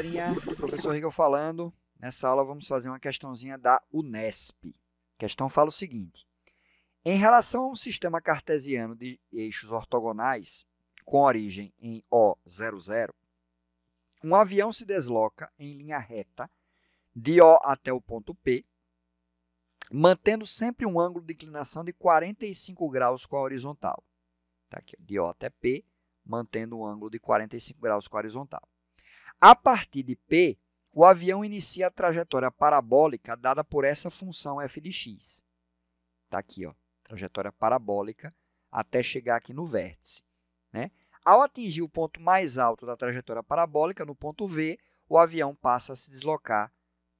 galerinha, professor Rigel falando. Nessa aula vamos fazer uma questãozinha da Unesp. A questão fala o seguinte: em relação a um sistema cartesiano de eixos ortogonais com origem em O00, um avião se desloca em linha reta de O até o ponto P, mantendo sempre um ângulo de inclinação de 45 graus com a horizontal. Tá aqui, de O até P, mantendo um ângulo de 45 graus com a horizontal. A partir de P, o avião inicia a trajetória parabólica dada por essa função f de x. Está aqui, ó, trajetória parabólica até chegar aqui no vértice. Né? Ao atingir o ponto mais alto da trajetória parabólica, no ponto V, o avião passa a se deslocar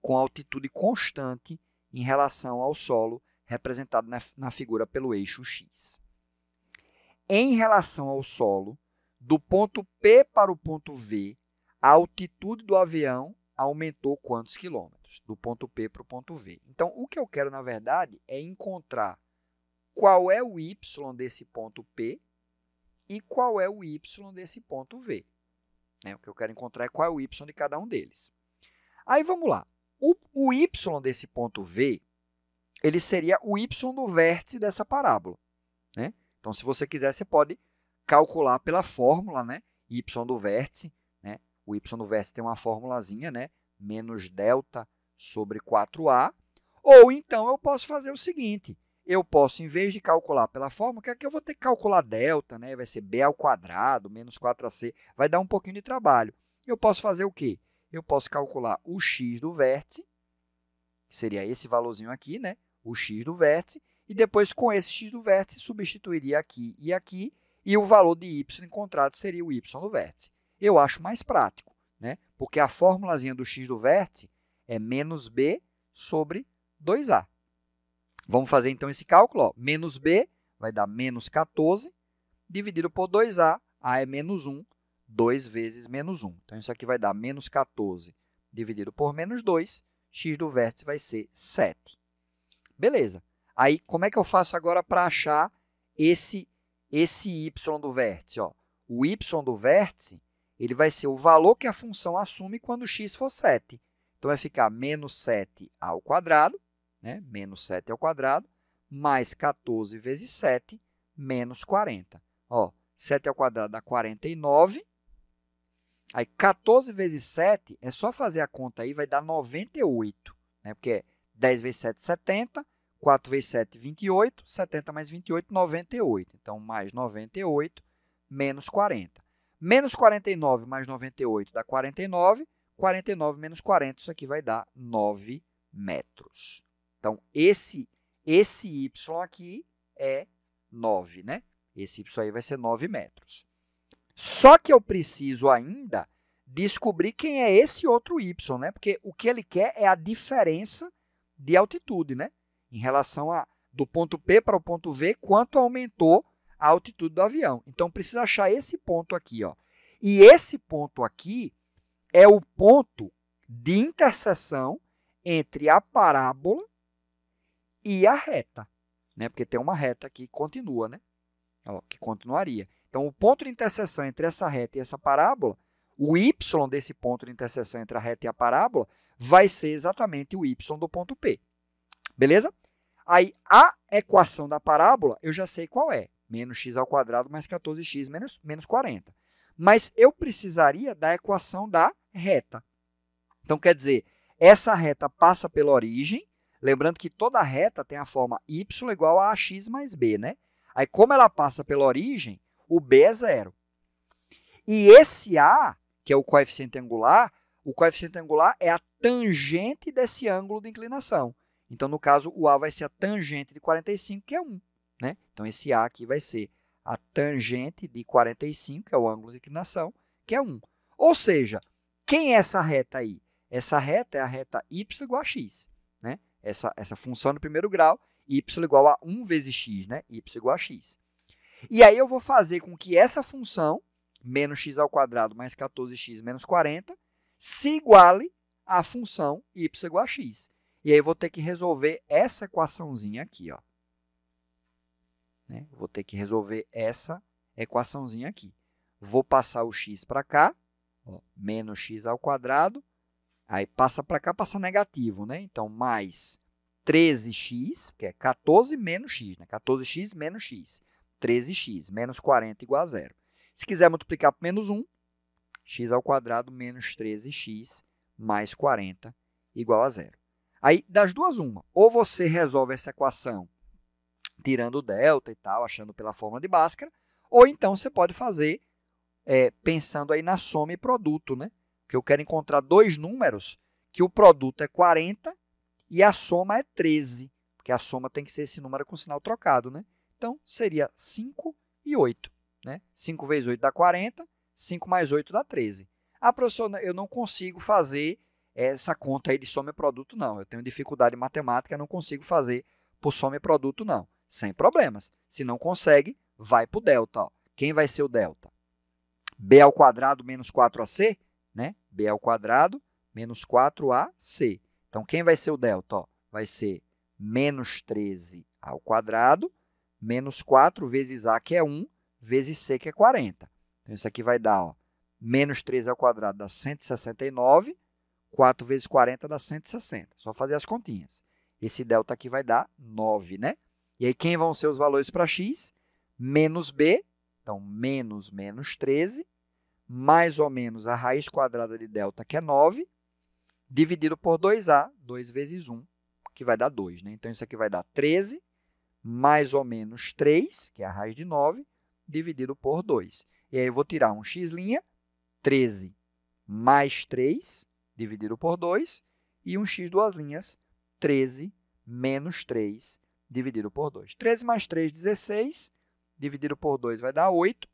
com altitude constante em relação ao solo, representado na, na figura pelo eixo x. Em relação ao solo, do ponto P para o ponto V, a altitude do avião aumentou quantos quilômetros, do ponto P para o ponto V. Então, o que eu quero, na verdade, é encontrar qual é o y desse ponto P e qual é o y desse ponto V. Né? O que eu quero encontrar é qual é o y de cada um deles. Aí, vamos lá. O, o y desse ponto V ele seria o y do vértice dessa parábola. Né? Então, se você quiser, você pode calcular pela fórmula, né? y do vértice, o vértice tem uma formulazinha, né? Menos delta sobre 4A. Ou então eu posso fazer o seguinte, eu posso, em vez de calcular pela fórmula, que aqui eu vou ter que calcular delta, né? vai ser b ao quadrado menos 4ac, vai dar um pouquinho de trabalho. Eu posso fazer o quê? Eu posso calcular o x do vértice, que seria esse valorzinho aqui, né? o x do vértice, e depois com esse x do vértice substituiria aqui e aqui, e o valor de y encontrado seria o y do vértice eu acho mais prático, né? porque a formulazinha do x do vértice é menos b sobre 2a. Vamos fazer, então, esse cálculo. Ó. Menos b vai dar menos 14, dividido por 2a, a é menos 1, 2 vezes menos 1. Então, isso aqui vai dar menos 14 dividido por menos 2, x do vértice vai ser 7. Beleza. Aí, como é que eu faço agora para achar esse, esse y do vértice? Ó, o y do vértice ele vai ser o valor que a função assume quando x for 7. Então, vai ficar menos 7 ao quadrado, né? menos 7 ao quadrado, mais 14 vezes 7, menos 40. Ó, 7 ao quadrado dá 49. Aí, 14 vezes 7, é só fazer a conta aí, vai dar 98, né? porque é 10 vezes 7, 70, 4 vezes 7, 28, 70 mais 28, 98. Então, mais 98, menos 40. Menos 49 mais 98 dá 49. 49 menos 40, isso aqui vai dar 9 metros. Então, esse, esse y aqui é 9, né? Esse y aí vai ser 9 metros. Só que eu preciso ainda descobrir quem é esse outro y, né? Porque o que ele quer é a diferença de altitude, né? Em relação a do ponto P para o ponto V, quanto aumentou a altitude do avião. Então precisa achar esse ponto aqui, ó. E esse ponto aqui é o ponto de interseção entre a parábola e a reta, né? Porque tem uma reta aqui que continua, né? Ó, que continuaria. Então, o ponto de interseção entre essa reta e essa parábola, o y desse ponto de interseção entre a reta e a parábola, vai ser exatamente o y do ponto P. Beleza? Aí, a equação da parábola, eu já sei qual é menos x ao quadrado mais 14x menos, menos 40. Mas eu precisaria da equação da reta. Então, quer dizer, essa reta passa pela origem, lembrando que toda reta tem a forma y igual a ax mais b, né? Aí, como ela passa pela origem, o b é zero. E esse a, que é o coeficiente angular, o coeficiente angular é a tangente desse ângulo de inclinação. Então, no caso, o a vai ser a tangente de 45, que é 1. Né? Então, esse A aqui vai ser a tangente de 45, que é o ângulo de inclinação, que é 1. Ou seja, quem é essa reta aí? Essa reta é a reta y igual a x. Né? Essa, essa função do primeiro grau, y igual a 1 vezes x, né? y igual a x. E aí eu vou fazer com que essa função, menos x ao quadrado mais 14x menos 40, se iguale à função y igual a x. E aí eu vou ter que resolver essa equaçãozinha aqui. Ó. Né? Vou ter que resolver essa equaçãozinha aqui. Vou passar o x para cá, ó, menos x ao quadrado, aí passa para cá, passa negativo, né? Então, mais 13x, que é 14 menos x, né? 14x menos x, 13x, menos 40 igual a zero. Se quiser multiplicar por menos 1, x ao quadrado menos 13x mais 40 igual a zero. Aí, das duas, uma. Ou você resolve essa equação tirando o delta e tal, achando pela fórmula de Bhaskara, ou então você pode fazer é, pensando aí na soma e produto, né? Que eu quero encontrar dois números que o produto é 40 e a soma é 13, porque a soma tem que ser esse número com sinal trocado, né? Então, seria 5 e 8, né? 5 vezes 8 dá 40, 5 mais 8 dá 13. Ah, professor, né, eu não consigo fazer essa conta aí de soma e produto, não. Eu tenho dificuldade em matemática, não consigo fazer por soma e produto, não sem problemas. Se não consegue, vai para o delta. Ó. Quem vai ser o delta? b ao quadrado menos 4ac, né? b ao quadrado menos 4ac. Então, quem vai ser o delta? Ó? Vai ser menos 13 ao quadrado menos 4 vezes a, que é 1, vezes c, que é 40. Então, isso aqui vai dar ó, menos 13 ao quadrado dá 169, 4 vezes 40 dá 160. Só fazer as continhas. Esse delta aqui vai dar 9, né? E aí, quem vão ser os valores para x? Menos b, então, menos menos 13, mais ou menos a raiz quadrada de delta, que é 9, dividido por 2a, 2 vezes 1, que vai dar 2. Né? Então, isso aqui vai dar 13, mais ou menos 3, que é a raiz de 9, dividido por 2. E aí, eu vou tirar um x', 13 mais 3, dividido por 2, e um x duas linhas, 13 menos 3, dividido dividido por 2. 13 mais 3, 16, dividido por 2 vai dar 8.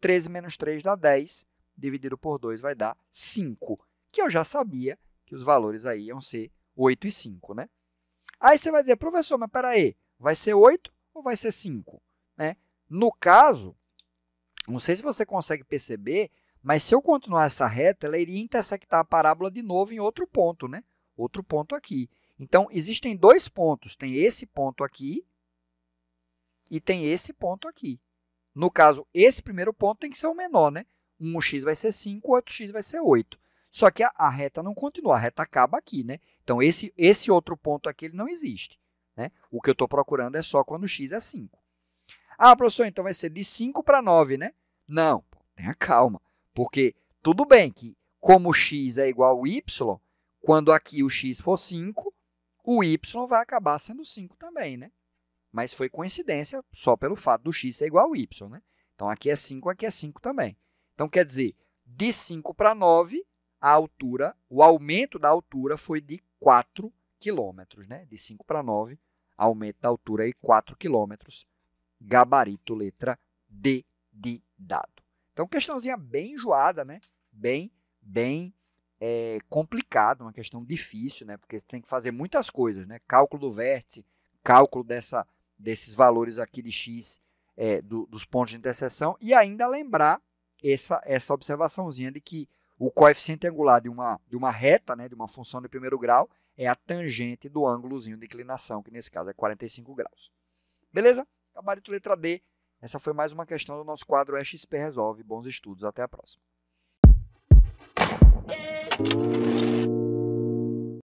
13 menos 3 dá 10, dividido por 2 vai dar 5, que eu já sabia que os valores aí iam ser 8 e 5. Né? Aí você vai dizer, professor, mas espera aí, vai ser 8 ou vai ser 5? Né? No caso, não sei se você consegue perceber, mas se eu continuar essa reta, ela iria intersectar a parábola de novo em outro ponto, né? outro ponto aqui. Então, existem dois pontos. Tem esse ponto aqui e tem esse ponto aqui. No caso, esse primeiro ponto tem que ser o menor, né? 1x vai ser 5, outro x vai ser 8. Só que a, a, reta não continua, a reta acaba aqui, né? Então, esse, esse outro ponto aqui ele não existe. Né? O que eu estou procurando é só quando x é 5. Ah, professor, então vai ser de 5 para 9, né? Não, pô, tenha calma, porque tudo bem que como x é igual a y, quando aqui o x for 5, o y vai acabar sendo 5 também, né? Mas foi coincidência só pelo fato do x ser igual ao y, né? Então, aqui é 5, aqui é 5 também. Então, quer dizer, de 5 para 9, a altura, o aumento da altura foi de 4 km, né? De 5 para 9, aumento da altura aí 4 km. Gabarito, letra D de dado. Então, questãozinha bem enjoada, né? Bem, bem é, complicado, uma questão difícil, né? Porque você tem que fazer muitas coisas, né? Cálculo do vértice, cálculo dessa, desses valores aqui de x é, do, dos pontos de interseção e ainda lembrar essa, essa observaçãozinha de que o coeficiente angular de uma, de uma reta, né, de uma função de primeiro grau, é a tangente do ângulozinho de inclinação, que nesse caso é 45 graus. Beleza? Gabarito letra D. Essa foi mais uma questão do nosso quadro EXP Resolve. Bons estudos. Até a próxima. Yeah.